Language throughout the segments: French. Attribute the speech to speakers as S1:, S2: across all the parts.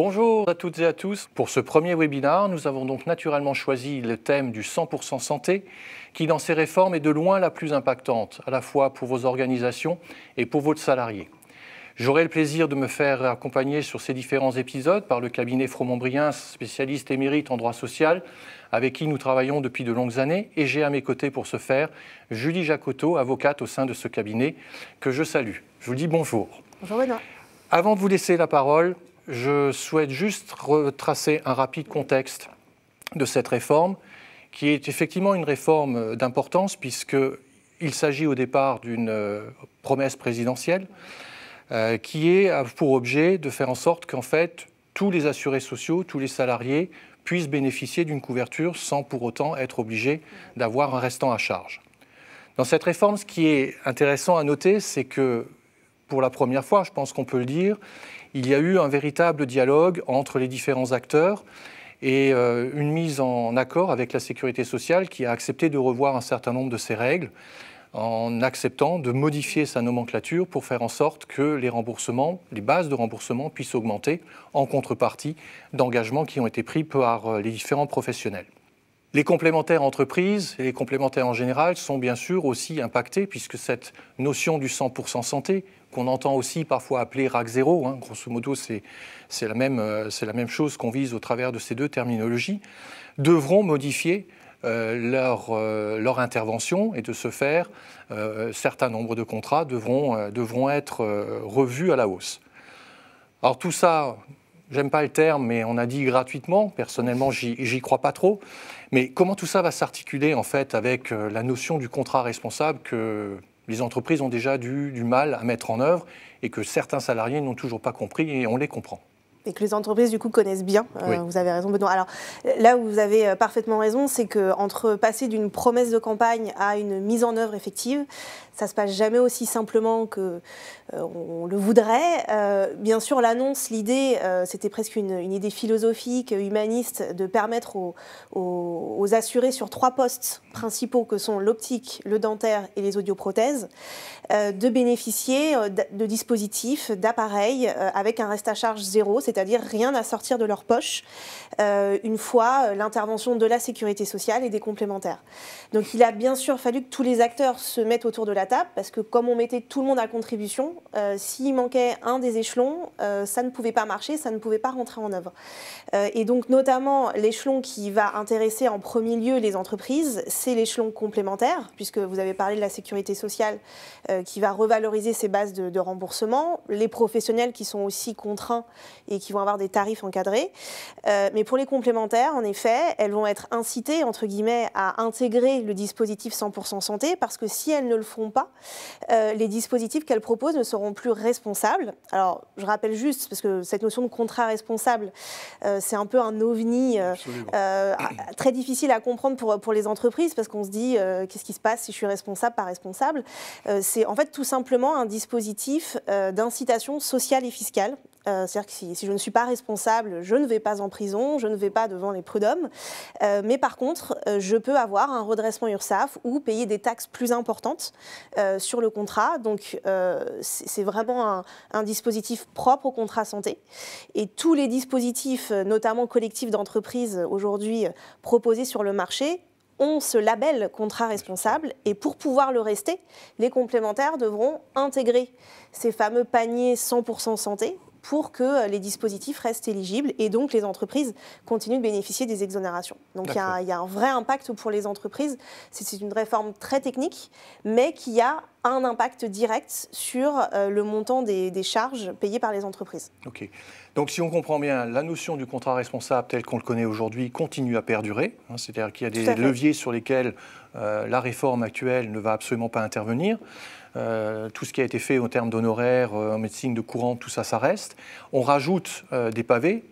S1: Bonjour à toutes et à tous. Pour ce premier webinaire, nous avons donc naturellement choisi le thème du 100% santé, qui dans ses réformes est de loin la plus impactante, à la fois pour vos organisations et pour votre salariés. J'aurai le plaisir de me faire accompagner sur ces différents épisodes par le cabinet Fromombrien, spécialiste émérite en droit social, avec qui nous travaillons depuis de longues années. Et j'ai à mes côtés pour ce faire Julie Jacoteau, avocate au sein de ce cabinet, que je salue. Je vous dis bonjour. Bonjour Avant de vous laisser la parole, je souhaite juste retracer un rapide contexte de cette réforme, qui est effectivement une réforme d'importance, puisqu'il s'agit au départ d'une euh, promesse présidentielle, euh, qui est pour objet de faire en sorte qu'en fait, tous les assurés sociaux, tous les salariés puissent bénéficier d'une couverture sans pour autant être obligés d'avoir un restant à charge. Dans cette réforme, ce qui est intéressant à noter, c'est que pour la première fois, je pense qu'on peut le dire, il y a eu un véritable dialogue entre les différents acteurs et euh, une mise en accord avec la sécurité sociale qui a accepté de revoir un certain nombre de ses règles en acceptant de modifier sa nomenclature pour faire en sorte que les remboursements, les bases de remboursement puissent augmenter en contrepartie d'engagements qui ont été pris par euh, les différents professionnels. Les complémentaires entreprises et les complémentaires en général sont bien sûr aussi impactés puisque cette notion du 100% santé, on entend aussi parfois appeler RAC 0. Hein. grosso modo, euh, c'est la, même, chose qu'on vise au travers de ces deux terminologies, devront modifier euh, euh, leur, intervention et de ce faire, certains nombres de contrats devront, devront être revus à la hausse. Alors tout ça, j'aime pas le terme, mais on a dit gratuitement, personnellement j'y crois pas trop, mais comment tout ça va s'articuler en fait avec la notion du contrat responsable que les entreprises ont déjà du, mal à mettre en œuvre et que certains salariés n'ont toujours pas compris et on les comprend
S2: et que les entreprises du coup connaissent bien. Euh, vous avez raison, Benoît. Alors là où vous avez euh, parfaitement raison, c'est que passer d'une promesse de campagne à une mise en œuvre effective, ça se passe jamais aussi simplement que euh, on le voudrait. Euh, bien sûr, l'annonce, l'idée, euh, c'était presque une, idée philosophique, humaniste, de permettre aux, aux, assurés sur trois postes principaux que sont l'optique, le dentaire et les audioprothèses, de bénéficier de dispositifs, d'appareils avec un reste à charge zéro, c'est-à-dire rien à sortir de leur poche une fois l'intervention de la sécurité sociale et des complémentaires. Donc, il a bien sûr fallu que tous les acteurs se mettent autour de la parce que comme on mettait tout le monde à contribution, euh, s'il manquait un des échelons, euh, ça ne pouvait pas marcher, ça ne pouvait pas rentrer en œuvre. Euh, et donc notamment l'échelon qui va intéresser en premier lieu les entreprises, c'est l'échelon complémentaire, puisque vous avez parlé de la sécurité sociale qui va revaloriser ses bases de, de, remboursement, les professionnels qui sont aussi contraints et qui vont avoir des tarifs encadrés. mais pour les complémentaires, en effet, elles vont être incitées, entre guillemets, à intégrer le dispositif 100% santé, parce que si elles ne le font pas, euh, les dispositifs qu'elle propose ne seront plus responsables. Alors, je rappelle juste, parce que cette notion de contrat responsable, euh, c'est un peu un ovni euh, très difficile à comprendre pour, pour les entreprises, parce qu'on se dit, qu'est-ce qui se passe si je suis responsable, pas responsable C'est en fait tout simplement un dispositif d'incitation sociale et fiscale. C'est-à-dire que si, je ne suis pas responsable, je ne vais pas en prison, je ne vais pas devant les prud'hommes. mais par contre, je peux avoir un redressement URSAF ou payer des taxes plus importantes euh, sur le contrat. Donc euh, c'est vraiment un, dispositif propre au contrat santé. Et tous les dispositifs, euh, notamment collectifs d'entreprises aujourd'hui proposés sur le marché, ont ce label contrat responsable et pour pouvoir le rester, les complémentaires devront intégrer ces fameux paniers 100% santé pour que euh, les dispositifs restent éligibles et donc les entreprises continuent de bénéficier des exonérations. Donc il y, a, un vrai impact pour les entreprises. C'est une réforme très technique, mais qui a un impact direct sur euh, le montant des, charges payées par les entreprises.
S1: OK. Donc si on comprend bien, la notion du contrat responsable tel qu'on le connaît aujourd'hui continue à perdurer. Hein, c'est-à-dire qu'il y a des leviers sur lesquels euh, la réforme actuelle ne va absolument pas intervenir. Euh, tout ce qui a été fait en termes d'honoraires, euh, en médecine de courant, tout ça, ça reste. On rajoute euh, des pavés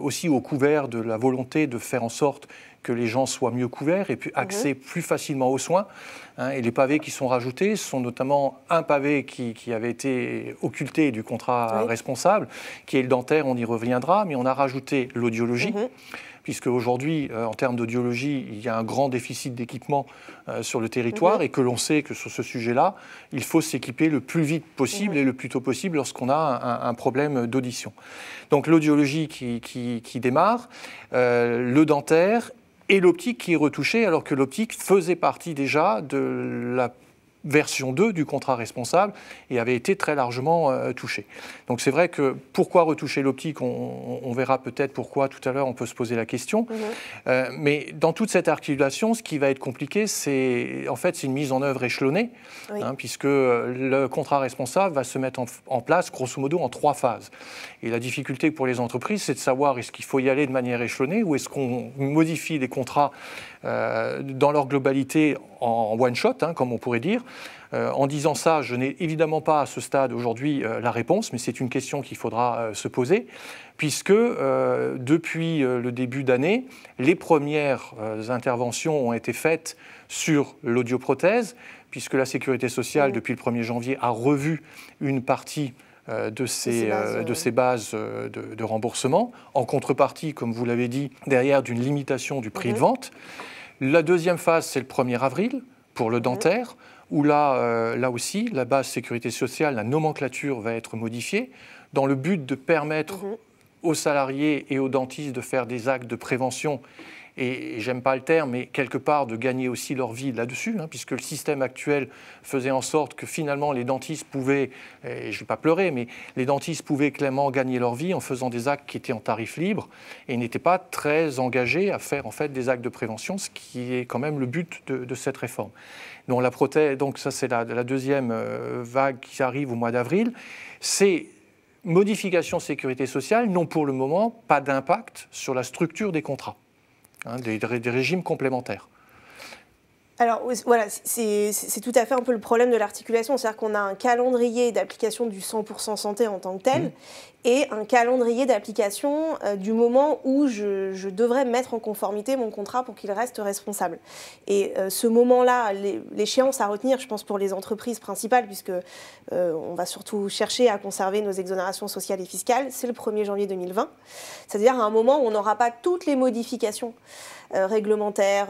S1: aussi au couvert de la volonté de faire en sorte que les gens soient mieux couverts et puis mhm. accès plus facilement aux soins. Hein. et les pavés qui sont rajoutés sont notamment un pavé qui, avait été occulté du contrat responsable, qui est le dentaire, on y reviendra, mais on a rajouté l'audiologie. Mhm puisque aujourd'hui, euh, en termes d'audiologie, il y a un grand déficit d'équipement euh, sur le territoire mhm. et que l'on sait que sur ce sujet-là, il faut s'équiper le plus vite possible mhm. et le plus tôt possible lorsqu'on a un, problème d'audition. Donc l'audiologie qui, démarre, euh, le dentaire et l'optique qui est retouchée, alors que l'optique faisait partie déjà de la version 2 du contrat responsable et avait été très largement euh, touché. Donc c'est vrai que pourquoi retoucher l'optique on, verra peut-être pourquoi tout à l'heure on peut se poser la question. Mhm. Euh, mais dans toute cette articulation, ce qui va être compliqué, c'est en fait c'est une mise en œuvre échelonnée, hein, puisque euh, le contrat responsable va se mettre en, en, place grosso modo en trois phases. Et la difficulté pour les entreprises, c'est de savoir est-ce qu'il faut y aller de manière échelonnée ou est-ce qu'on modifie les contrats euh, dans leur globalité en one-shot, hein, comme on pourrait dire. Euh, en disant ça, je n'ai évidemment pas à ce stade aujourd'hui euh, la réponse, mais c'est une question qu'il faudra se poser, puisque depuis le début d'année, les premières interventions ont été faites sur l'audioprothèse, puisque la sécurité sociale, mmh. depuis le 1er janvier, a revu une partie euh, de ces, euh, de ces bases, euh, de, remboursement, en contrepartie, comme vous l'avez dit, derrière d'une limitation du prix de mhm. vente. La deuxième phase, c'est le 1er avril pour le mhm. dentaire, où là, là aussi, la base sécurité sociale, la nomenclature va être modifiée, dans le but de permettre mhm. aux salariés et aux dentistes de faire des actes de prévention et j'aime pas le terme, mais quelque part de gagner aussi leur vie là-dessus, hein, puisque le système actuel faisait en sorte que finalement les dentistes pouvaient, et je vais pas pleurer, mais les dentistes pouvaient clairement gagner leur vie en faisant des actes qui étaient en tarif libre et n'étaient pas très engagés à faire en fait des actes de prévention, ce qui est quand même le but de, cette réforme. Donc, la prothèse, donc ça c'est la, deuxième euh, vague qui arrive au mois d'avril. Ces modifications sécurité sociale n'ont pour le moment pas d'impact sur la structure des contrats. Hein, des, régimes complémentaires.
S2: Alors voilà, c'est tout à fait un peu le problème de l'articulation, c'est-à-dire qu'on a un calendrier d'application du 100% santé en tant que tel, mmh et un calendrier d'application euh, du moment où je, devrais mettre en conformité mon contrat pour qu'il reste responsable. Et euh, ce moment-là, l'échéance à retenir, je pense pour les entreprises principales, puisque euh, on va surtout chercher à conserver nos exonérations sociales et fiscales, c'est le 1er janvier 2020. C'est-à-dire à un moment où on n'aura pas toutes les modifications réglementaires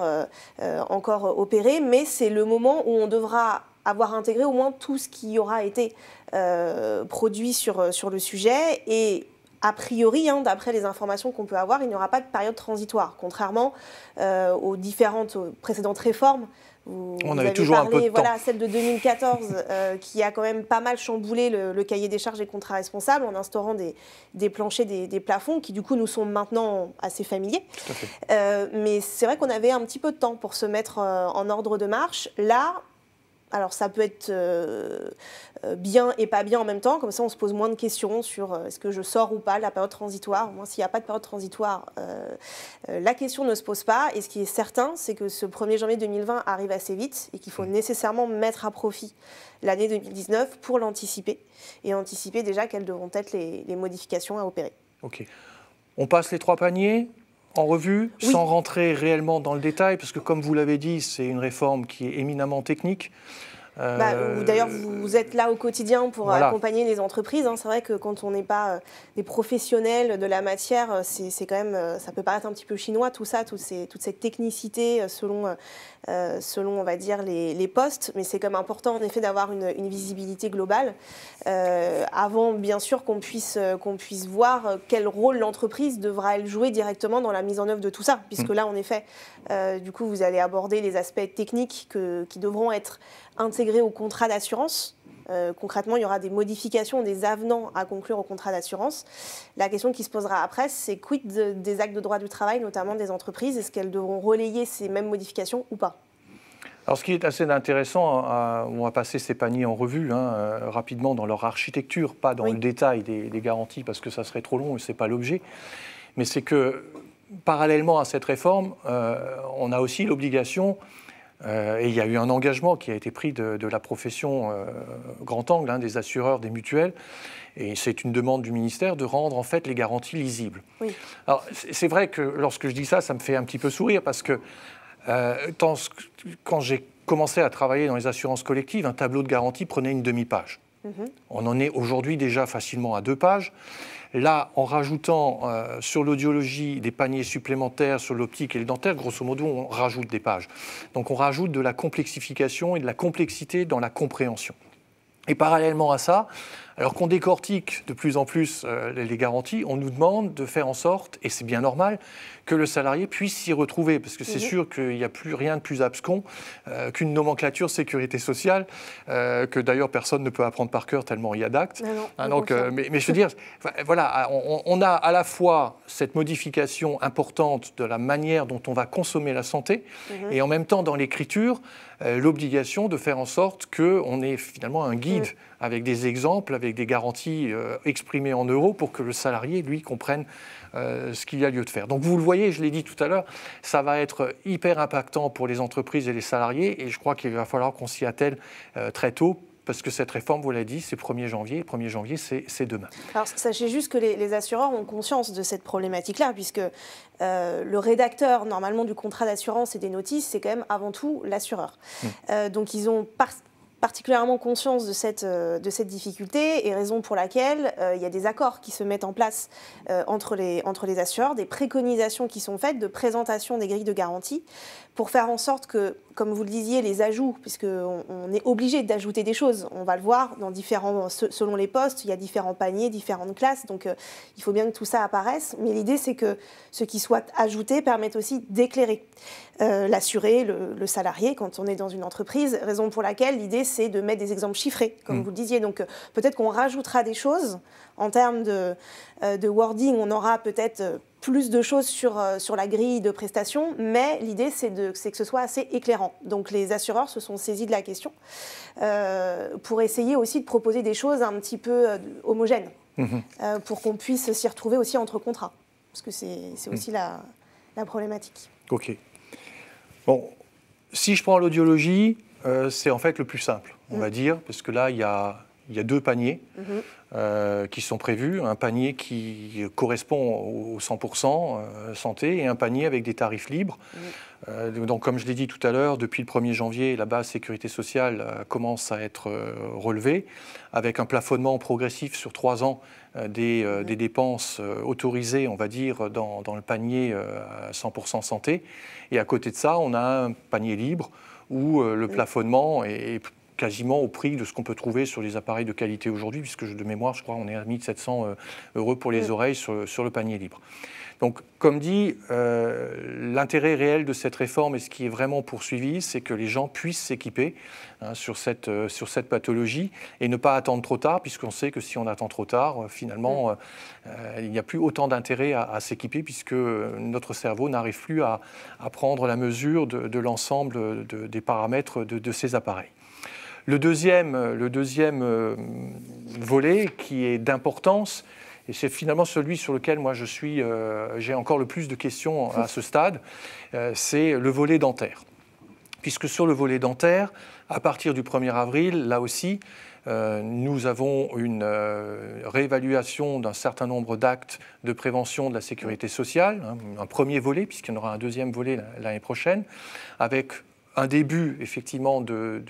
S2: encore opérées, mais c'est le moment où on devra avoir intégré au moins tout ce qui aura été euh, produit sur, euh, sur le sujet. Et a priori, hein, d'après les informations qu'on peut avoir, il n'y aura pas de période transitoire, contrairement euh, aux différentes précédentes réformes. on avait toujours un peu de voilà, Celle de 2014, qui a quand même pas mal chamboulé le, cahier des charges et contrats responsables en instaurant des, des planchers, des, plafonds, qui du coup nous sont maintenant assez familiers. mais c'est vrai qu'on avait un petit peu de temps pour se mettre en ordre de marche. Là, alors ça peut être euh, euh, bien et pas bien en même temps, comme ça on se pose moins de questions sur euh, est-ce que je sors ou pas la période transitoire. Moi, s'il n'y a pas de période transitoire, la question ne se pose pas. Et ce qui est certain, c'est que ce 1er janvier 2020 arrive assez vite et qu'il faut mmh. nécessairement mettre à profit l'année 2019 pour l'anticiper et anticiper déjà quelles devront être les
S1: modifications à opérer. Ok. On passe les trois paniers en revue, sans rentrer réellement dans le détail, parce que comme vous l'avez dit, c'est une réforme qui est éminemment technique. Bah, euh, d'ailleurs, vous
S2: êtes là au quotidien pour accompagner les entreprises. Hein. C'est vrai que quand on n'est pas euh, des professionnels de la matière, euh, c'est quand même, ça peut paraître un petit peu chinois tout ça, toute cette technicité selon euh, selon, on va dire, les, postes, mais c'est comme important, en effet, d'avoir une, visibilité globale, euh, avant, bien sûr, qu'on puisse, euh, qu'on puisse voir quel rôle l'entreprise devra elle jouer directement dans la mise en œuvre de tout ça, puisque mm. là, en effet, du coup, vous allez aborder les aspects techniques qui devront être intégrés au contrat d'assurance. Euh, concrètement, il y aura des modifications, des avenants à conclure au contrat d'assurance. La question qui se posera après, c'est quid des actes de droit du travail, notamment des entreprises Est-ce qu'elles devront relayer ces mêmes modifications ou pas
S1: alors, ce qui est assez intéressant, hein, on va passer ces paniers en revue hein, euh, rapidement dans leur architecture, pas dans le détail des, garanties parce que ça serait trop long et ce n'est pas l'objet. Mais c'est que parallèlement à cette réforme, euh, on a aussi l'obligation euh, et il y a eu un engagement qui a été pris de, la profession euh, grand angle, hein, des assureurs, des mutuelles. Et c'est une demande du ministère de rendre en fait les garanties lisibles. c'est vrai que lorsque je dis ça, ça me fait un petit peu sourire parce euh, que quand j'ai commencé à travailler dans les assurances collectives, un tableau de garantie prenait une demi-page. Mm-hmm. On en est aujourd'hui déjà facilement à deux pages. Là, en rajoutant euh, sur l'audiologie des paniers supplémentaires sur l'optique et le dentaire, grosso modo, on rajoute des pages. Donc on rajoute de la complexification et de la complexité dans la compréhension. Et parallèlement à ça, alors qu'on décortique de plus en plus euh, les garanties, on nous demande de faire en sorte, et c'est bien normal, que le salarié puisse s'y retrouver, parce que c'est mhm. sûr qu'il n'y a plus rien de plus abscon euh, qu'une nomenclature sécurité sociale, euh, que d'ailleurs personne ne peut apprendre par cœur tellement il y a d'actes. mais, hein, euh, je veux dire, voilà, ah, on, a à la fois cette modification importante de la manière dont on va consommer la santé, mhm. et en même temps dans l'écriture, l'obligation de faire en sorte qu'on ait finalement un guide. avec des exemples, avec des garanties exprimées en euros pour que le salarié, lui, comprenne euh, ce qu'il y a lieu de faire. Donc vous le voyez, je l'ai dit tout à l'heure, ça va être hyper impactant pour les entreprises et les salariés et je crois qu'il va falloir qu'on s'y attelle euh, très tôt parce que cette réforme, vous l'avez dit, c'est 1er janvier. 1er janvier, c'est demain.
S2: Alors, sachez juste que les, assureurs ont conscience de cette problématique-là, puisque euh, le rédacteur, normalement, du contrat d'assurance et des notices, c'est quand même avant tout l'assureur. Mmh. donc, ils ont particulièrement conscience de cette, euh, de cette difficulté et raison pour laquelle euh, il y a des accords qui se mettent en place euh, entre, les, entre les assureurs, des préconisations qui sont faites de présentation des grilles de garantie pour faire en sorte que, comme vous le disiez, les ajouts, puisqu'on on est obligé d'ajouter des choses, on va le voir dans différents, selon les postes, il y a différents paniers, différentes classes, donc il faut bien que tout ça apparaisse, mais l'idée c'est que ce qui soit ajouté permette aussi d'éclairer l'assuré, le, le salarié quand on est dans une entreprise, raison pour laquelle l'idée c'est de mettre des exemples chiffrés, comme mm. vous le disiez. Donc euh, peut-être qu'on rajoutera des choses en termes de, euh, wording. On aura peut-être euh, plus de choses sur, sur la grille de prestations, mais l'idée, c'est que ce soit assez éclairant. Donc les assureurs se sont saisis de la question pour essayer aussi de proposer des choses un petit peu homogènes, mm-hmm. pour qu'on puisse s'y retrouver aussi entre contrats, parce que c'est aussi mm. la, la problématique.
S1: OK. Bon, si je prends l'audiologie, euh, c'est en fait le plus simple, on mm. va dire, parce que là, il y a, deux paniers mm-hmm. euh, qui sont prévus. Un panier qui correspond au 100% euh, santé et un panier avec des tarifs libres. Mm. donc, comme je l'ai dit tout à l'heure, depuis le 1er janvier, la base sécurité sociale commence à être relevée, avec un plafonnement progressif sur trois ans mm-hmm. des, dépenses autorisées, on va dire, dans, le panier 100% santé. Et à côté de ça, on a un panier libre où euh, le plafonnement est quasiment au prix de ce qu'on peut trouver sur les appareils de qualité aujourd'hui, puisque de mémoire, je crois, on est à 1700 euh, euros pour les mm. oreilles sur le panier libre. Donc, comme dit, euh, l'intérêt réel de cette réforme et ce qui est vraiment poursuivi, c'est que les gens puissent s'équiper hein, euh, sur, cette, pathologie et ne pas attendre trop tard, puisqu'on sait que si on attend trop tard, euh, finalement, mm. il n'y a plus autant d'intérêt à, s'équiper, puisque notre cerveau n'arrive plus à, prendre la mesure de, l'ensemble des paramètres de, ces appareils. le deuxième volet qui est d'importance, et c'est finalement celui sur lequel moi je suis, euh, j'ai encore le plus de questions à ce stade, euh, c'est le volet dentaire. Puisque sur le volet dentaire, à partir du 1er avril, là aussi, euh, nous avons une réévaluation d'un certain nombre d'actes de prévention de la sécurité sociale, hein, un premier volet, puisqu'il y en aura un deuxième volet l'année prochaine, avec un début effectivement de,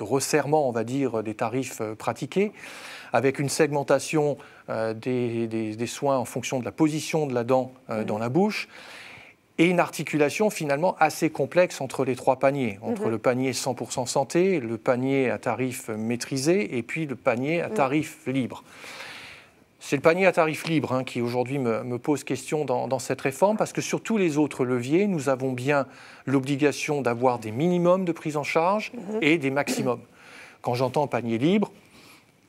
S1: resserrement, on va dire, des tarifs euh, pratiqués, avec une segmentation euh, des, soins en fonction de la position de la dent euh, dans la bouche. Et une articulation finalement assez complexe entre les trois paniers, entre mhm. le panier 100% santé, le panier à tarif maîtrisé et puis le panier à mm. tarif libres. libre. C'est le panier à tarif libre hein, qui aujourd'hui me, pose question dans, cette réforme, parce que sur tous les autres leviers, nous avons bien l'obligation d'avoir des minimums de prise en charge mhm. et des maximums. Quand j'entends panier libre,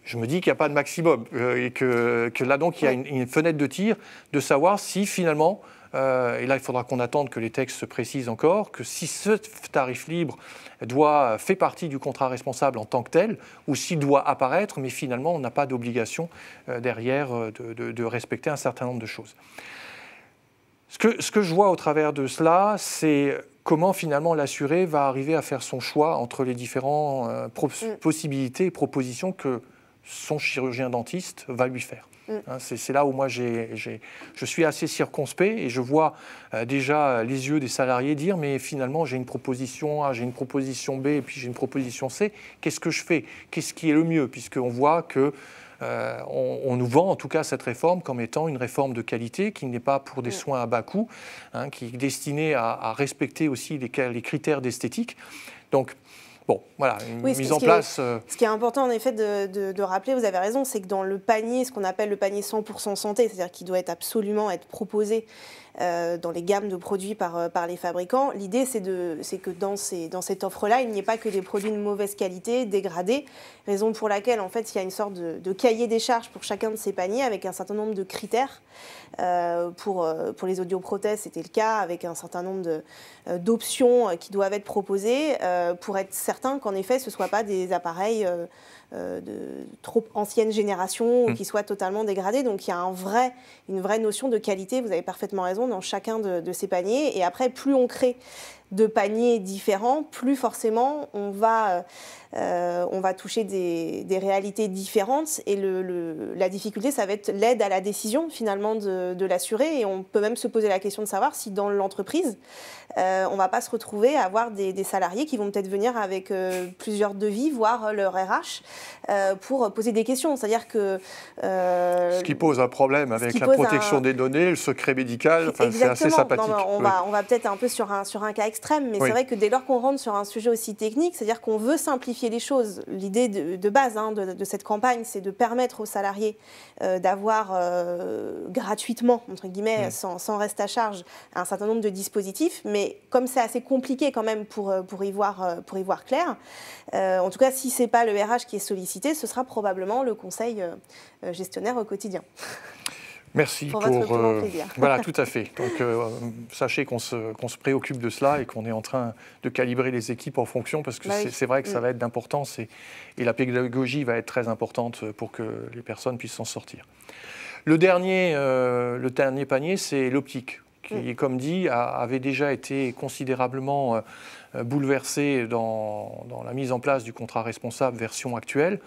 S1: je me dis qu'il n'y a pas de maximum euh, et que, là donc il y a une, fenêtre de tir de savoir si finalement euh, et là, il faudra qu'on attende que les textes se précisent encore, que si ce tarif libre doit euh, fait partie du contrat responsable en tant que tel, ou s'il doit apparaître, mais finalement, on n'a pas d'obligation euh, derrière de, respecter un certain nombre de choses. Ce que, je vois au travers de cela, c'est comment finalement l'assuré va arriver à faire son choix entre les différentes mm. possibilités et propositions que son chirurgien dentiste va lui faire. Mm. Hein, c'est là où moi, je suis assez circonspect et je vois euh, déjà euh, les yeux des salariés dire, mais finalement, j'ai une proposition A, j'ai une proposition B et puis j'ai une proposition C. Qu'est-ce que je fais Qu'est-ce qui est le mieux Puisqu'on voit que euh, nous vend en tout cas cette réforme comme étant une réforme de qualité qui n'est pas pour des mm. soins à bas coût, hein, qui est destinée à, respecter aussi les, les critères d'esthétique. Donc Bon, voilà, une mise en place. Euh, ce
S2: qui est important en effet de, rappeler, vous avez raison, c'est que dans le panier, ce qu'on appelle le panier 100% santé, c'est-à-dire qui doit absolument être proposé euh, dans les gammes de produits par, euh, les fabricants. L'idée, c'est que dans, cette offre-là, il n'y ait pas que des produits de mauvaise qualité, dégradés, raison pour laquelle, en fait, il y a une sorte de, cahier des charges pour chacun de ces paniers avec un certain nombre de critères. Euh, pour, pour les audioprothèses, c'était le cas, avec un certain nombre d'options qui doivent être proposées pour être certain qu'en effet, ce ne soient pas des appareils euh, de trop anciennes générations ou mm. qui soient totalement dégradées, Donc il y a une vraie notion de qualité, vous avez parfaitement raison, dans chacun de ces paniers. Et après, plus on crée de paniers différents, plus forcément on va, euh, euh, on va toucher des, des réalités différentes. Et le, la difficulté, ça va être l'aide à la décision finalement de, de Et on peut même se poser la question de savoir si dans l'entreprise, euh, on ne va pas se retrouver à avoir des, des salariés qui vont peut-être venir avec plusieurs devis, voire leur RH, pour poser des questions. C'est-à-dire que... ce qui pose un
S1: problème avec la protection des données, le secret médical, c'est assez sympathique. on, va,
S2: on va peut-être un peu sur un, sur un cas mais c'est vrai que dès lors qu'on rentre sur un sujet aussi technique, c'est-à-dire qu'on veut simplifier les choses. L'idée de, base hein, de, cette campagne, c'est de permettre aux salariés euh, d'avoir euh, gratuitement, entre guillemets, sans, reste à charge, un certain nombre de dispositifs. Mais comme c'est assez compliqué quand même pour, euh, pour, y, voir, pour y voir clair, en tout cas, si ce n'est pas le RH qui est sollicité, ce sera probablement le conseil gestionnaire au quotidien.
S1: Merci pour, euh, voilà, tout à fait. Donc euh, sachez qu'on se, se, préoccupe de cela et qu'on est en train de calibrer les équipes en fonction parce que bah c'est vrai que ça mm. va être d'importance et, la pédagogie va être très importante pour que les personnes puissent s'en sortir. Le dernier, euh, le dernier panier, c'est l'optique qui, comme dit, avait déjà été considérablement euh, bouleversé dans, la mise en place du contrat responsable version actuelle,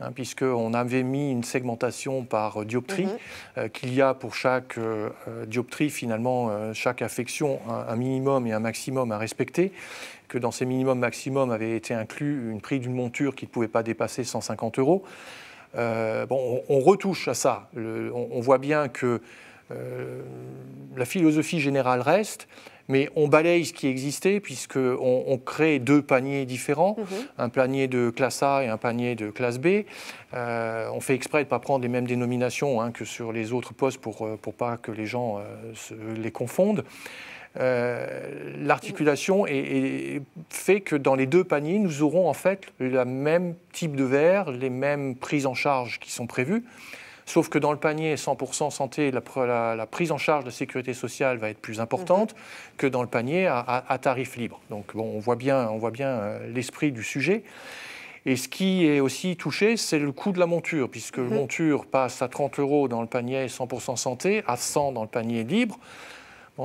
S1: hein, puisque puisqu'on avait mis une segmentation par dioptrie, mhm. euh, qu'il y a pour chaque euh, dioptrie, finalement, chaque affection, un, minimum et un maximum à respecter, que dans ces minimums maximum avait été inclus une prix d'une monture qui ne pouvait pas dépasser 150 euros. bon, on, retouche à ça. on, voit bien que euh, la philosophie générale reste, mais on balaye ce qui existait puisqu'on crée deux paniers différents, mhm. un panier de classe A et un panier de classe B. Euh, on fait exprès de ne pas prendre les mêmes dénominations hein, que sur les autres postes pour ne euh, pas que les gens les confondent. l'articulation fait que dans les deux paniers, nous aurons en fait le même type de verre, les mêmes prises en charge qui sont prévues. Sauf que dans le panier 100% santé, la, prise en charge de sécurité sociale va être plus importante mhm. que dans le panier à, tarif libre. Donc on voit bien, on voit bien euh, l'esprit du sujet. Et ce qui est aussi touché, c'est le coût de la monture, puisque la mhm. monture passe à 30 euros dans le panier 100% santé, à 100 dans le panier libre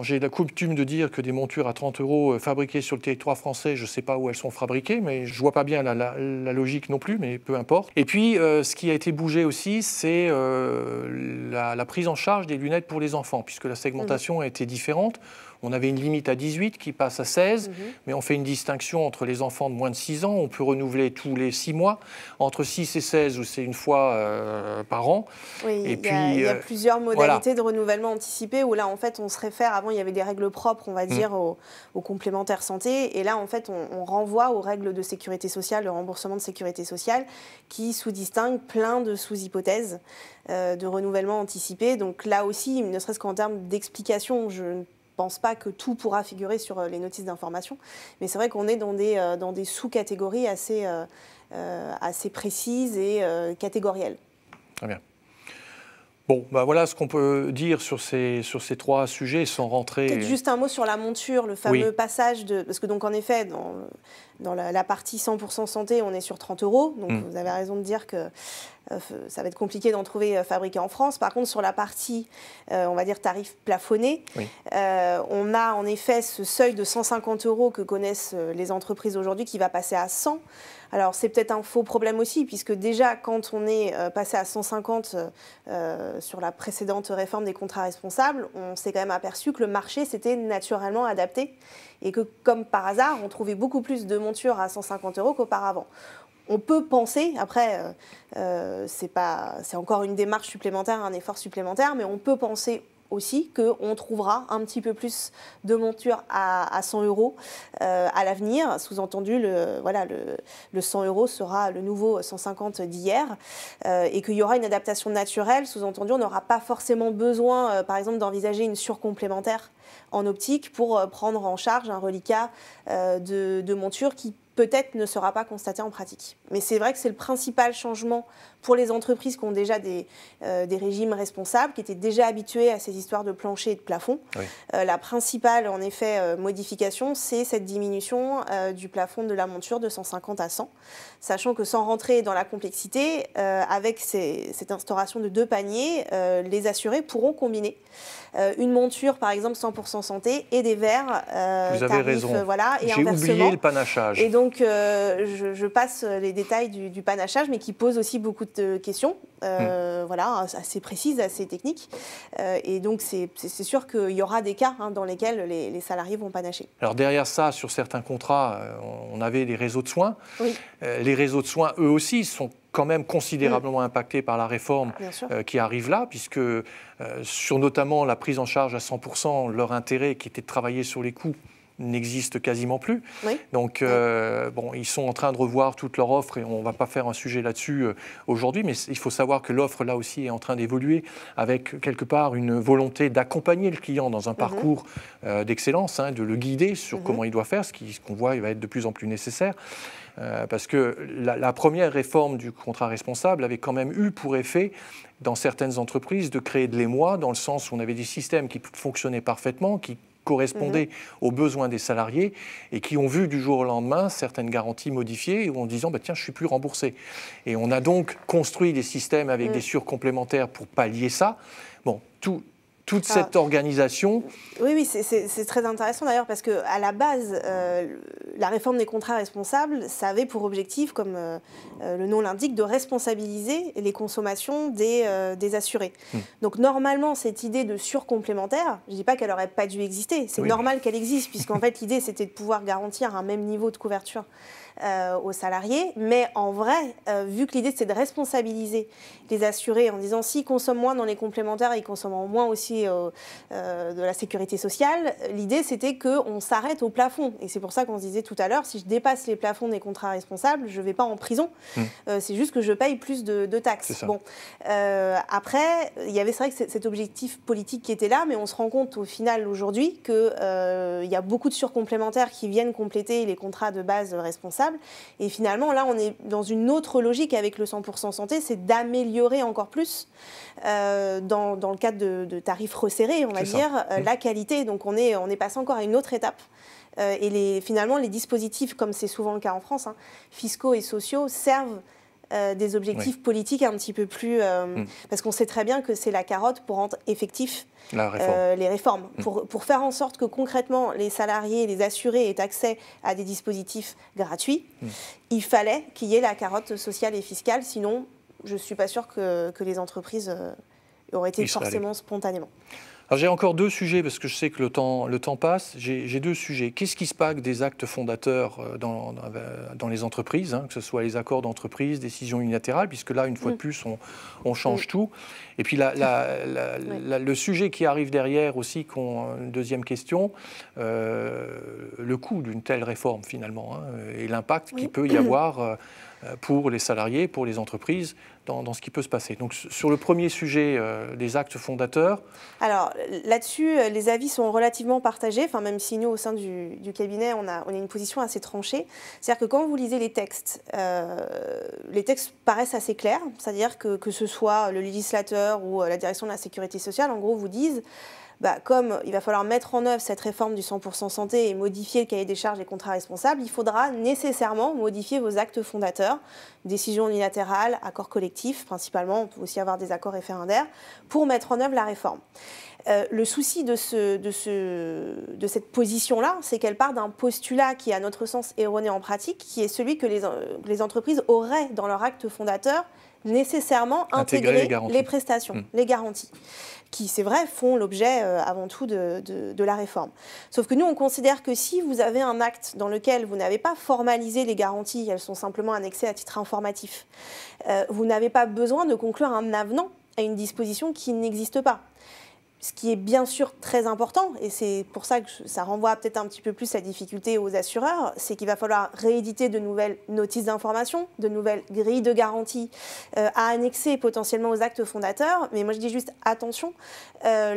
S1: j'ai la coutume de dire que des montures à 30 euros euh, fabriquées sur le territoire français, je ne sais pas où elles sont fabriquées, mais je ne vois pas bien la, logique non plus, mais peu importe. Et puis, euh, ce qui a été bougé aussi, c'est euh, la, prise en charge des lunettes pour les enfants, puisque la segmentation a été différente. On avait une limite à 18 qui passe à 16, mhm. mais on fait une distinction entre les enfants de moins de 6 ans. On peut renouveler tous les 6 mois. Entre 6 et 16, ou c'est une fois euh, par an.
S2: Oui, il y, a, euh, plusieurs modalités de renouvellement anticipé où là, en fait, on se réfère. Avant, il y avait des règles propres, on va mm. dire, aux, complémentaires santé. Et là, en fait, on, renvoie aux règles de sécurité sociale, le remboursement de sécurité sociale, qui sous-distingue plein de sous-hypothèses euh, de renouvellement anticipé. Donc là aussi, ne serait-ce qu'en termes d'explication, je pense pas que tout pourra figurer sur euh, les notices d'information, mais c'est vrai qu'on est dans des, euh, dans des sous-catégories assez, euh, assez précises et catégorielles.
S1: Très bien. Bon, ben voilà ce qu'on peut dire sur ces, sur ces trois sujets sans rentrer. Peut-être juste
S2: un mot sur la monture, le fameux passage de. Parce que, donc, en effet, dans, dans la, partie 100% santé, on est sur 30 euros. Donc mm. vous avez raison de dire que euh, ça va être compliqué d'en trouver euh, fabriqué en France. Par contre, sur la partie, euh, on va dire, tarif plafonné, on a en effet ce seuil de 150 euros que connaissent les entreprises aujourd'hui qui va passer à 100. Alors c'est peut-être un faux problème aussi, puisque déjà quand on est passé à 150 sur la précédente réforme des contrats responsables, on s'est quand même aperçu que le marché s'était naturellement adapté et que, comme par hasard, on trouvait beaucoup plus de montures à 150 euros qu'auparavant on peut penser, après, euh, euh, c'est encore une démarche supplémentaire, un effort supplémentaire, mais on peut penser aussi qu'on trouvera un petit peu plus de montures à, 100 euros euh, à l'avenir. Sous-entendu, le, voilà, le, 100 euros sera le nouveau 150 d'hier euh, et qu'il y aura une adaptation naturelle. Sous-entendu, on n'aura pas forcément besoin, euh, par exemple, d'envisager une surcomplémentaire en optique pour prendre en charge un reliquat de, de monture qui peut-être ne sera pas constaté en pratique. Mais c'est vrai que c'est le principal changement pour les entreprises qui ont déjà des, euh, des régimes responsables, qui étaient déjà habituées à ces histoires de plancher et de plafond. Euh, la principale, en effet, euh, modification, c'est cette diminution du plafond de la monture de 150 à 100, sachant que sans rentrer dans la complexité, avec cette instauration de deux paniers, les assurés pourront combiner une monture, par exemple, 100% santé et des verres. Vous avez raison. J'ai oublié le panachage. Et donc, je, passe les détails du, du panachage, mais qui pose aussi beaucoup de question, euh, mm. voilà, assez précise, assez technique. Euh, et donc, c'est sûr qu'il y aura des cas hein, dans lesquels les, les, salariés vont panacher.
S1: Alors, derrière ça, sur certains contrats, euh, on avait les réseaux de soins. les réseaux de soins, eux aussi, sont quand même considérablement mm. impactés par la réforme qui arrive là, puisque sur notamment la prise en charge à 100%, leur intérêt qui était de travailler sur les coûts n'existent quasiment plus. Donc, euh, bon, ils sont en train de revoir toute leur offre et on ne va pas faire un sujet là-dessus euh, aujourd'hui, mais il faut savoir que l'offre, là aussi, est en train d'évoluer avec, quelque part, une volonté d'accompagner le client dans un mhm. parcours euh, d'excellence, hein, de le guider sur mhm. comment il doit faire, ce qu'on voit il va être de plus en plus nécessaire. parce que la, la première réforme du contrat responsable avait quand même eu pour effet dans certaines entreprises de créer de l'émoi, dans le sens où on avait des systèmes qui fonctionnaient parfaitement, qui correspondaient mhm. aux besoins des salariés et qui ont vu du jour au lendemain certaines garanties modifiées en disant bah, tiens, je suis plus remboursé. Et on a donc construit des systèmes avec mm. des des complémentaires pour pallier ça. Bon, tout, toute cette organisation.
S2: Oui, oui, c'est très intéressant d'ailleurs parce que à la base, euh, la réforme des contrats responsables, ça avait pour objectif, comme euh, euh, le nom l'indique, de responsabiliser les consommations des, assurés. Hmm. Donc normalement, cette idée de surcomplémentaire, je ne dis pas qu'elle n'aurait pas dû exister, c'est normal qu'elle existe puisqu'en fait l'idée c'était de pouvoir garantir un même niveau de couverture euh, aux salariés. Mais en vrai, euh, vu que l'idée c'est de responsabiliser les assurés en disant s'ils consomment moins dans les complémentaires, ils consomment moins aussi euh, de la sécurité sociale, l'idée c'était qu'on s'arrête au plafond. Et c'est pour ça qu'on se disait tout à l'heure, si je dépasse les plafonds des contrats responsables, je ne vais pas en prison. Mmh. c'est juste que je paye plus de, taxes. Bon. après, il y avait c'est cet objectif politique qui était là, mais on se rend compte au final aujourd'hui qu'il il y a beaucoup de surcomplémentaires qui viennent compléter les contrats de base responsables et finalement, là, on est dans une autre logique avec le 100% santé, c'est d'améliorer encore plus, euh, dans, le cadre de, tarifs resserrés, on va dire, euh, mmh. la qualité. Donc on est, on est passé encore à une autre étape. Euh, et les, finalement, les dispositifs, comme c'est souvent le cas en France, hein, fiscaux et sociaux, servent euh, des objectifs politiques un petit peu plus... Euh, hmm. Parce qu'on sait très bien que c'est la carotte pour rendre effectifs euh, les réformes, hmm. pour, pour, faire en sorte que concrètement les salariés, les assurés aient accès à des dispositifs gratuits. Hmm. Il fallait qu'il y ait la carotte sociale et fiscale, sinon je ne suis pas sûre que, que les entreprises aurait été forcément spontanément.
S1: Alors j'ai encore deux sujets, parce que je sais que le temps, le temps passe. J'ai deux sujets. Qu'est-ce qui se passe des actes fondateurs euh, dans, dans, les entreprises, hein, que ce soit les accords d'entreprise, décisions unilatérales, puisque là, une fois de mm. plus, on, change mm. tout. Et puis le sujet qui arrive derrière aussi, qu'on, une deuxième question, euh, le coût d'une telle réforme finalement, hein, et l'impact qui qu'il peut y avoir. Euh, euh, pour les salariés, pour les entreprises, dans, dans, ce qui peut se passer. Donc sur le premier sujet, les euh, actes fondateurs.
S2: Alors là-dessus, euh, les avis sont relativement partagés, enfin, même si nous, au sein du, du cabinet, on a, on est une position assez tranchée. C'est-à-dire que quand vous lisez les textes, les textes paraissent assez clairs, c'est-à-dire que, que ce soit le législateur ou la direction de la sécurité sociale, en gros, vous disent... Bah, comme il va falloir mettre en œuvre cette réforme du 100% santé et modifier le cahier des charges des contrats responsables, il faudra nécessairement modifier vos actes fondateurs, décisions unilatérales, accords collectifs principalement, on peut aussi avoir des accords référendaires, pour mettre en œuvre la réforme. Euh, le souci de, cette position-là, c'est qu'elle part d'un postulat qui est à notre sens erroné en pratique, qui est celui que les euh, entreprises auraient dans leur acte fondateur nécessairement intégrer, les, prestations, hmm. les garanties, qui, c'est vrai, font l'objet euh, avant tout de, la réforme. Sauf que nous, on considère que si vous avez un acte dans lequel vous n'avez pas formalisé les garanties, elles sont simplement annexées à titre informatif, euh, vous n'avez pas besoin de conclure un avenant à une disposition qui n'existe pas ce qui est bien sûr très important, et c'est pour ça que ça renvoie peut-être un petit peu plus la difficulté aux assureurs, c'est qu'il va falloir rééditer de nouvelles notices d'information, de nouvelles grilles de garantie euh, à annexer potentiellement aux actes fondateurs. Mais moi je dis juste attention, euh,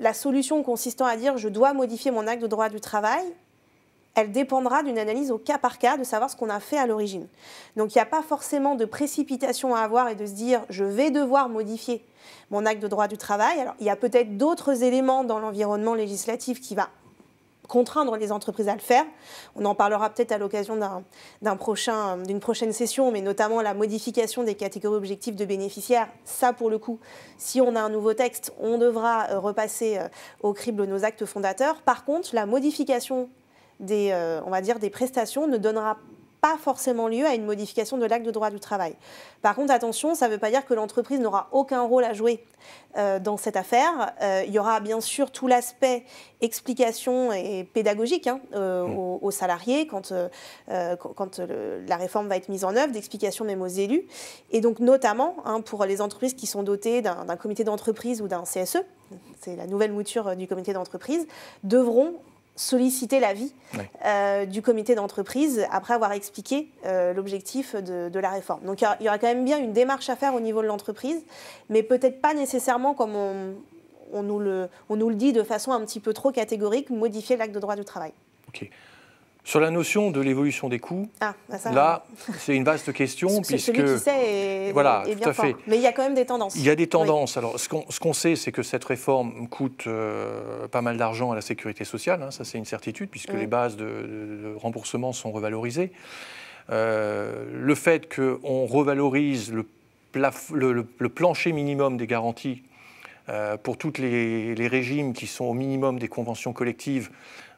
S2: la solution consistant à dire je dois modifier mon acte de droit du travail, elle dépendra d'une analyse au cas par cas de savoir ce qu'on a fait à l'origine. Donc il n'y a pas forcément de précipitation à avoir et de se dire je vais devoir modifier mon acte de droit du travail. Alors il y a peut-être d'autres éléments dans l'environnement législatif qui va contraindre les entreprises à le faire. On en parlera peut-être à l'occasion d'une prochain, prochaine session, mais notamment la modification des catégories objectives de bénéficiaires. Ça, pour le coup, si on a un nouveau texte, on devra euh, repasser euh, au crible nos actes fondateurs. Par contre, la modification des, euh, on va dire, des prestations ne donnera pas forcément lieu à une modification de l'acte de droit du travail. Par contre, attention, ça ne veut pas dire que l'entreprise n'aura aucun rôle à jouer euh, dans cette affaire. Euh, il y aura bien sûr tout l'aspect explication et pédagogique hein, mm. aux, salariés quand, quand la réforme va être mise en œuvre, d'explication même aux élus. Et donc notamment hein, pour les entreprises qui sont dotées d'un comité d'entreprise ou d'un CSE, c'est la nouvelle mouture du comité d'entreprise, devront solliciter l'avis euh, du comité d'entreprise après avoir expliqué euh, l'objectif de, la réforme. Donc il y, aura quand même bien une démarche à faire au niveau de l'entreprise, mais peut-être pas nécessairement comme on, nous le, dit de façon un petit peu trop catégorique, modifier l'acte de droit du travail.
S1: Sur la notion de l'évolution des coûts,
S2: ah, bah là,
S1: hein. c'est une vaste question. puisque, celui qui
S2: sait est, voilà, tout à fait. Mais il y a quand même des tendances. Il y a des tendances.
S1: Alors, ce qu'on sait, c'est que cette réforme coûte euh, pas mal d'argent à la sécurité sociale. Hein, ça, c'est une certitude, puisque les mm. bases de, remboursement sont revalorisées. Euh, le fait qu'on revalorise le, plancher minimum des garanties euh, pour tous les, régimes qui sont au minimum des conventions collectives,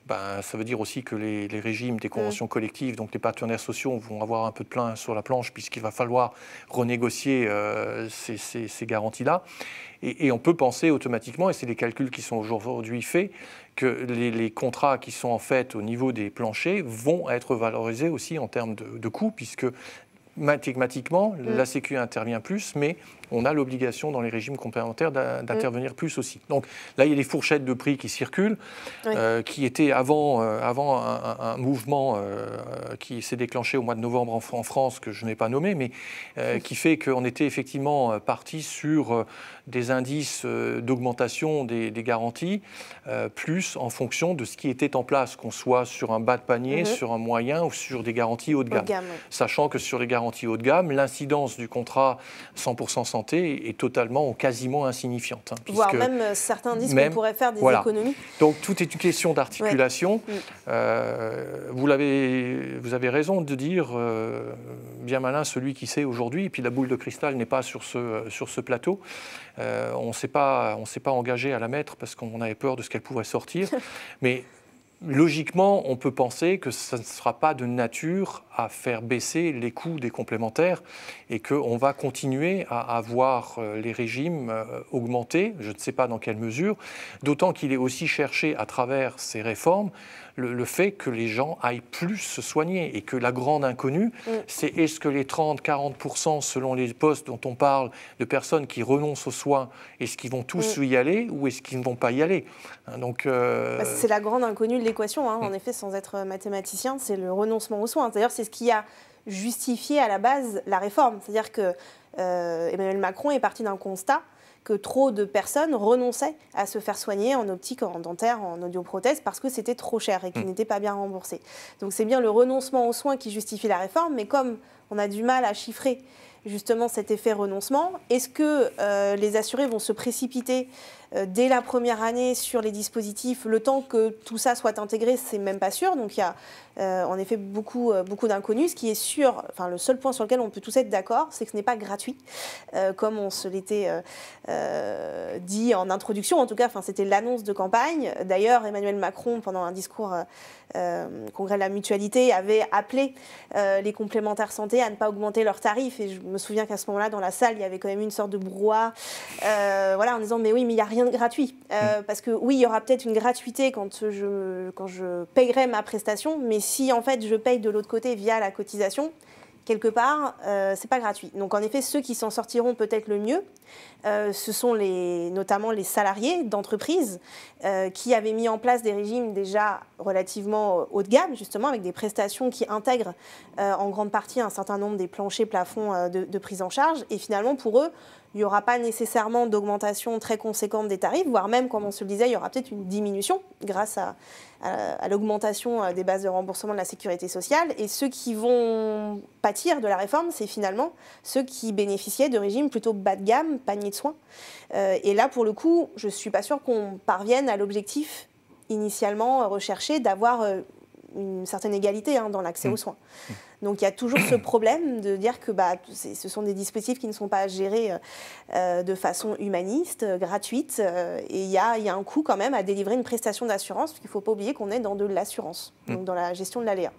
S1: bah, ça veut dire aussi que les, régimes des mm. conventions collectives, donc les partenaires sociaux, vont avoir un peu de plein sur la planche puisqu'il va falloir renégocier euh, ces, garanties-là. Et, on peut penser automatiquement, et c'est les calculs qui sont aujourd'hui faits, que les, contrats qui sont en fait au niveau des planchers vont être valorisés aussi en termes de, coûts, puisque mathématiquement, mm. la Sécu intervient plus, mais on a l'obligation dans les régimes complémentaires d'intervenir mm. plus aussi. Donc là, il y a des fourchettes de prix qui circulent, euh, qui étaient avant, euh, avant un, mouvement euh, qui s'est déclenché au mois de novembre en, France, que je n'ai pas nommé, mais qui fait qu'on était effectivement parti sur des indices d'augmentation des, garanties, plus en fonction de ce qui était en place, qu'on soit sur un bas de panier, mm-hmm. sur un moyen ou sur des garanties haut de gamme. Sachant que sur les garanties haut de gamme, l'incidence du contrat 100% santé est totalement ou quasiment insignifiante. Hein, Voire même
S2: euh, certains disent qu'on pourrait faire des économies.
S1: Donc tout est une question d'articulation. Mm. Euh, vous, avez, vous avez raison de dire, euh, bien malin celui qui sait aujourd'hui, et puis la boule de cristal n'est pas sur ce, sur ce plateau. on ne s'est pas engagé à la mettre parce qu'on avait peur de ce qu'elle pourrait sortir. Mais logiquement, on peut penser que ça ne sera pas de nature à faire baisser les coûts des complémentaires et qu'on va continuer à avoir euh, les régimes euh, augmentés, je ne sais pas dans quelle mesure, d'autant qu'il est aussi cherché à travers ces réformes le, fait que les gens aillent plus se soigner et que la grande inconnue, mm. c'est est-ce que les 30-40% selon les postes dont on parle de personnes qui renoncent aux soins, est-ce qu'ils vont tous mm. y aller ou est-ce qu'ils ne vont pas y aller hein, Donc euh, bah, C'est
S2: la grande inconnue l'équation, hein, en mm. effet, sans être mathématicien, c'est le renoncement aux soins. D'ailleurs, c'est ce qui a justifié à la base la réforme. C'est-à-dire que euh, Emmanuel Macron est parti d'un constat que trop de personnes renonçaient à se faire soigner en optique, en dentaire, en audioprothèse parce que c'était trop cher et qu'il mm. n'était pas bien remboursés. Donc c'est bien le renoncement aux soins qui justifie la réforme, mais comme on a du mal à chiffrer justement cet effet renoncement, est-ce que euh, les assurés vont se précipiter euh, dès la première année sur les dispositifs. Le temps que tout ça soit intégré, c'est même pas sûr. Donc il y a euh, en effet beaucoup, euh, beaucoup d'inconnus. Ce qui est sûr, enfin le seul point sur lequel on peut tous être d'accord, c'est que ce n'est pas gratuit, comme on se l'était dit en introduction. En tout cas, c'était l'annonce de campagne. D'ailleurs, Emmanuel Macron, pendant un discours congrès de la mutualité, avait appelé les complémentaires santé à ne pas augmenter leurs tarifs. Et je me souviens qu'à ce moment-là, dans la salle, il y avait quand même une sorte de brouhaha, voilà, en disant mais oui, mais il n'y a rien gratuit. Euh, mm. parce que oui, il y aura peut-être une gratuité quand je, quand je payerai ma prestation, mais si en fait je paye de l'autre côté via la cotisation, quelque part, ce euh, c'est pas gratuit. Donc en effet, ceux qui s'en sortiront peut-être le mieux, euh, ce sont les, notamment les salariés d'entreprises euh, qui avaient mis en place des régimes déjà relativement haut de gamme, justement, avec des prestations qui intègrent en grande partie un certain nombre des planchers plafonds de, de prise en charge. Et finalement, pour eux, il n'y aura pas nécessairement d'augmentation très conséquente des tarifs, voire même, comme on se le disait, il y aura peut-être une diminution grâce à à l'augmentation euh, des bases de remboursement de la sécurité sociale. Et ceux qui vont pâtir de la réforme, c'est finalement ceux qui bénéficiaient de régimes plutôt bas de gamme, panier de soins. Euh, et là, pour le coup, je ne suis pas sûre qu'on parvienne à l'objectif initialement recherché d'avoir euh, une certaine égalité hein, dans l'accès aux mm. soins. Donc il y a toujours ce problème de dire que bah, ce sont des dispositifs qui ne sont pas gérés euh, euh de façon humaniste, euh, gratuite, euh, et il y, a, y a, un coût quand même à délivrer une prestation d'assurance, parce qu'il ne faut pas oublier qu'on est dans de l'assurance, mm. donc dans la gestion de l'aléa.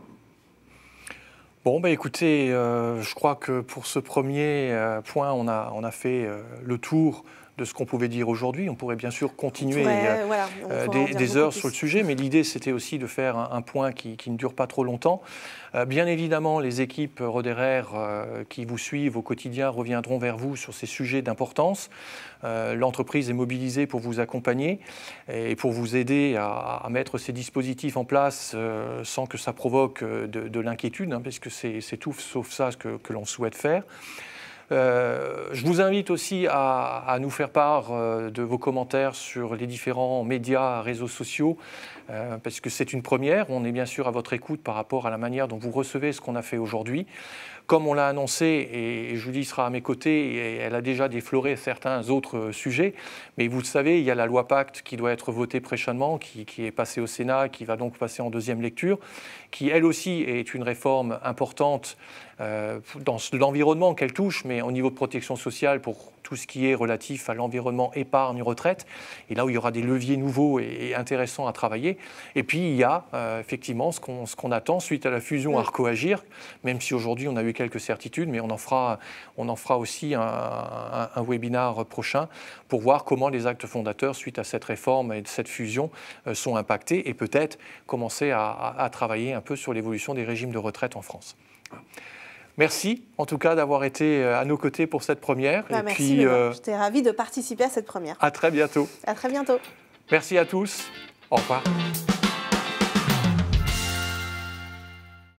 S1: Bon, bah écoutez, je crois que pour ce premier point, on a, on a fait le tour de ce qu'on pouvait dire aujourd'hui. On pourrait bien sûr continuer euh, euh, des, heures sur le sujet, mais l'idée c'était aussi de faire un, point qui, ne dure pas trop longtemps. Euh, bien évidemment, les équipes Roderer qui vous suivent au quotidien reviendront vers vous sur ces sujets d'importance. L'entreprise est mobilisée pour vous accompagner et pour vous aider à, mettre ces dispositifs en place sans que ça provoque de, l'inquiétude, hein, parce que c'est tout sauf ça que l'on souhaite faire. Euh, je vous invite aussi à nous faire part euh, de vos commentaires sur les différents médias, réseaux sociaux. Euh, parce que c'est une première. On est bien sûr à votre écoute par rapport à la manière dont vous recevez ce qu'on a fait aujourd'hui. Comme on l'a annoncé, et Julie sera à mes côtés, et elle a déjà défloré certains autres sujets, mais vous le savez, il y a la loi Pacte qui doit être votée prochainement, qui, est passée au Sénat, qui va donc passer en deuxième lecture, qui elle aussi est une réforme importante euh, dans l'environnement qu'elle touche, mais au niveau de protection sociale pour tout ce qui est relatif à l'environnement épargne, retraite. Et là où il y aura des leviers nouveaux et intéressants à travailler. Et puis il y a euh, effectivement ce qu'on attend suite à la fusion mm. Arco-Agir, même si aujourd'hui on a eu quelques certitudes, mais on en fera, on en fera aussi un, un, webinar prochain pour voir comment les actes fondateurs suite à cette réforme et cette fusion euh, sont impactés et peut-être commencer à, travailler un peu sur l'évolution des régimes de retraite en France. Merci en tout cas d'avoir été euh, à nos côtés pour cette première. Bah, merci, j'étais
S2: ravie de participer à cette première.
S1: À très bientôt. À très bientôt. Merci à tous. 爆发。